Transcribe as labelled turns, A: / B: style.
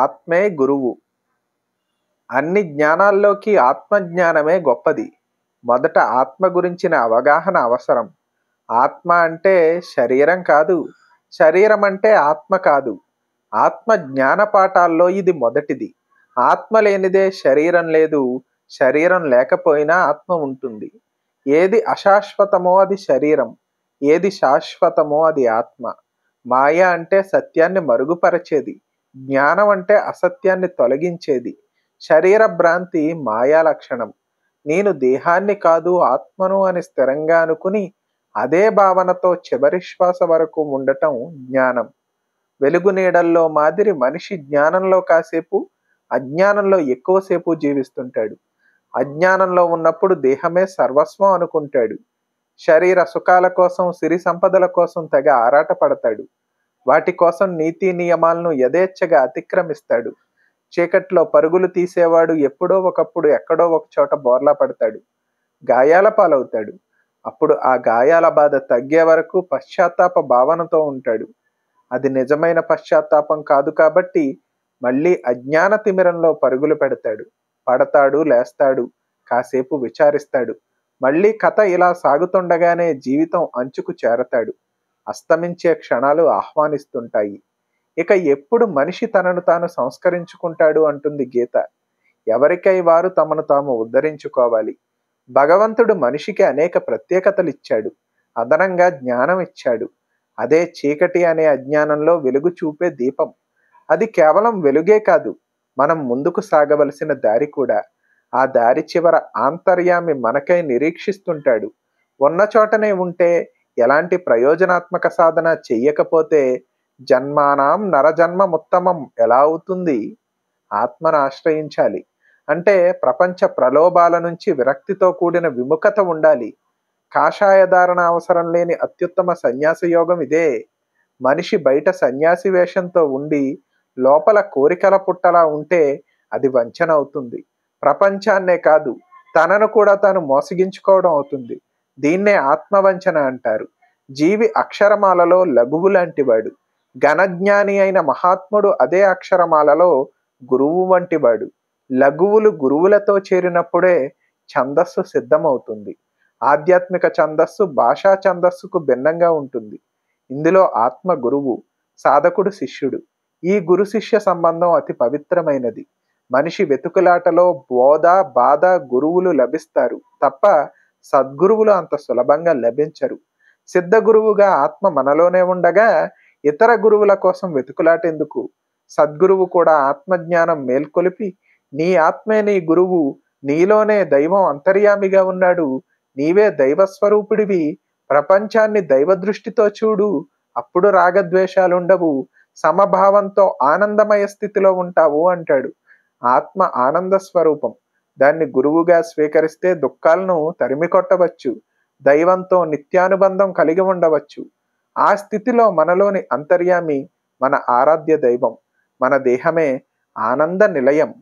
A: ఆత్మే గురువు అన్ని జ్ఞానాల్లోకి ఆత్మజ్ఞానమే గొప్పది మొదట ఆత్మ గురించిన అవగాహన అవసరం ఆత్మ అంటే శరీరం కాదు శరీరం అంటే ఆత్మ కాదు ఆత్మ జ్ఞాన పాఠాల్లో ఇది మొదటిది ఆత్మ లేనిదే శరీరం లేదు శరీరం లేకపోయినా ఆత్మ ఉంటుంది ఏది అశాశ్వతమో అది శరీరం ఏది శాశ్వతమో అది ఆత్మ మాయ అంటే సత్యాన్ని మరుగుపరచేది జ్ఞానం అంటే అసత్యాన్ని తొలగించేది శరీర భ్రాంతి మాయా లక్షణం నేను దేహాన్ని కాదు ఆత్మను అని స్థిరంగా అనుకుని అదే భావనతో చివరి శ్వాస వరకు ఉండటం జ్ఞానం వెలుగు నీడల్లో మాదిరి మనిషి జ్ఞానంలో కాసేపు అజ్ఞానంలో ఎక్కువసేపు జీవిస్తుంటాడు అజ్ఞానంలో ఉన్నప్పుడు దేహమే సర్వస్వం అనుకుంటాడు శరీర సుఖాల కోసం సిరి సంపదల కోసం తెగ ఆరాటపడతాడు వాటి కోసం నీతి నియమాలను యథేచ్ఛగా అతిక్రమిస్తాడు చీకట్లో పరుగులు తీసేవాడు ఎప్పుడో ఒకప్పుడు ఎక్కడో ఒక చోట బోర్లా పడతాడు గాయాల పాలవుతాడు అప్పుడు ఆ గాయాల బాధ తగ్గే వరకు పశ్చాత్తాప భావనతో ఉంటాడు అది నిజమైన పశ్చాత్తాపం కాదు కాబట్టి మళ్ళీ అజ్ఞాన తిమిరంలో పరుగులు పెడతాడు పడతాడు లేస్తాడు కాసేపు విచారిస్తాడు మళ్ళీ కథ ఇలా సాగుతుండగానే జీవితం అంచుకు చేరతాడు అస్తమించే క్షణాలు ఆహ్వానిస్తుంటాయి ఇక ఎప్పుడు మనిషి తనను తాను సంస్కరించుకుంటాడు అంటుంది గీత ఎవరికై వారు తమను తాము ఉద్ధరించుకోవాలి భగవంతుడు మనిషికి అనేక ప్రత్యేకతలు ఇచ్చాడు అదనంగా జ్ఞానం ఇచ్చాడు అదే చీకటి అనే అజ్ఞానంలో వెలుగు చూపే దీపం అది కేవలం వెలుగే కాదు మనం ముందుకు సాగవలసిన దారి కూడా ఆ దారి చివర ఆంతర్యామి మనకై నిరీక్షిస్తుంటాడు ఉన్న చోటనే ఉంటే ఎలాంటి ప్రయోజనాత్మక సాధన చెయ్యకపోతే జన్మానాం ఉత్తమం ఎలా అవుతుంది ఆత్మను ఆశ్రయించాలి అంటే ప్రపంచ ప్రలోభాల నుంచి విరక్తితో కూడిన విముఖత ఉండాలి కాషాయ ధారణ అవసరం లేని అత్యుత్తమ సన్యాస యోగం ఇదే మనిషి బయట సన్యాసి వేషంతో ఉండి లోపల కోరికల పుట్టలా ఉంటే అది వంచన అవుతుంది ప్రపంచాన్నే కాదు తనను కూడా తాను మోసగించుకోవడం అవుతుంది దీన్నే ఆత్మవంచన అంటారు జీవి అక్షరమాలలో లఘువు లాంటివాడు ఘనజ్ఞాని అయిన మహాత్ముడు అదే అక్షరమాలలో గురువు వంటివాడు లఘువులు గురువులతో చేరినప్పుడే ఛందస్సు సిద్ధమవుతుంది ఆధ్యాత్మిక ఛందస్సు భాషా ఛందస్సుకు భిన్నంగా ఉంటుంది ఇందులో ఆత్మ గురువు సాధకుడు శిష్యుడు ఈ గురు శిష్య సంబంధం అతి పవిత్రమైనది మనిషి వెతుకులాటలో బోధ బాధ గురువులు లభిస్తారు తప్ప సద్గురువులు అంత సులభంగా లభించరు సిద్ధ గురువుగా ఆత్మ మనలోనే ఉండగా ఇతర గురువుల కోసం వెతుకులాటేందుకు సద్గురువు కూడా ఆత్మజ్ఞానం మేల్కొలిపి నీ ఆత్మే నీ గురువు నీలోనే దైవం అంతర్యామిగా ఉన్నాడు నీవే దైవస్వరూపుడివి ప్రపంచాన్ని దైవ దృష్టితో చూడు అప్పుడు రాగద్వేషాలుండవు సమభావంతో ఆనందమయ స్థితిలో ఉంటావు అంటాడు ఆత్మ ఆనంద స్వరూపం దాన్ని గురువుగా స్వీకరిస్తే దుఃఖాలను తరిమి కొట్టవచ్చు దైవంతో నిత్యానుబంధం కలిగి ఉండవచ్చు ఆ స్థితిలో మనలోని అంతర్యామి మన ఆరాధ్య దైవం మన దేహమే ఆనంద నిలయం